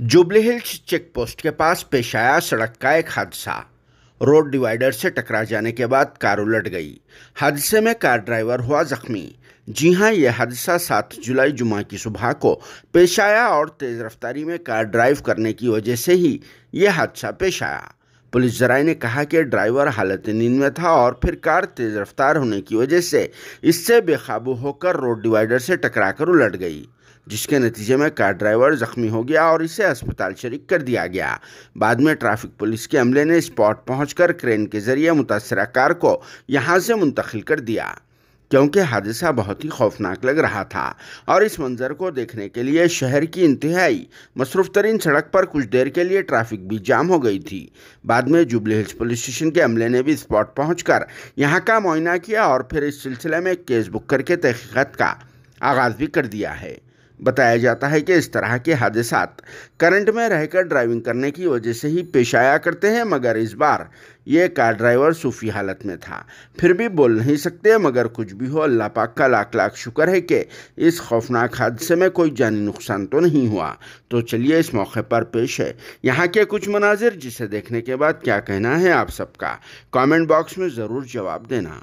jubilee hills check post के पास पेश आया सड़क का एक हादसा रोड डिवाइडर से टकरा जाने के बाद कार उलट गई हादसे में कार ड्राइवर हुआ जख्मी जी हां यह हादसा सात जुलाई जुमा की सुबह को पेश आया और तेज़ रफ्तारी में कार ड्राइव करने की वजह से ही यह हादसा पेश आया पुलिस जराये ने कहा कि ड्राइवर हालत नींद में था और फिर कार तेज रफ्तार होने की वजह से इससे बेकाबू होकर रोड डिवाइडर से टकराकर उलट गई जिसके नतीजे में कार ड्राइवर जख्मी हो गया और इसे अस्पताल शरीक कर दिया गया बाद में ट्रैफिक पुलिस के अमले ने स्पॉट पहुंचकर क्रेन के जरिए मुतासरा कार को यहां से मुंतकिल कर दिया क्योंकि हादसा बहुत ही खौफनाक लग रहा था और इस मंज़र को देखने के लिए शहर की इंतहाई मसरूफ़ तरीन सड़क पर कुछ देर के लिए ट्रैफिक भी जाम हो गई थी बाद में जुबली हिल्स पुलिस स्टेशन के अमले ने भी स्पॉट पहुंचकर यहां का मुआयना किया और फिर इस सिलसिले में केस बुक करके तहकीकत का आगाज़ भी कर दिया है बताया जाता है कि इस तरह के हादसा करंट में रहकर ड्राइविंग करने की वजह से ही पेश आया करते हैं मगर इस बार ये कार ड्राइवर सूफी हालत में था फिर भी बोल नहीं सकते मगर कुछ भी हो अल्लाह पाक का लाख लाख शुक्र है कि इस खौफनाक हादसे में कोई जानी नुकसान तो नहीं हुआ तो चलिए इस मौके पर पेश है यहाँ के कुछ मनाजिर जिसे देखने के बाद क्या कहना है आप सबका कॉमेंट बॉक्स में ज़रूर जवाब देना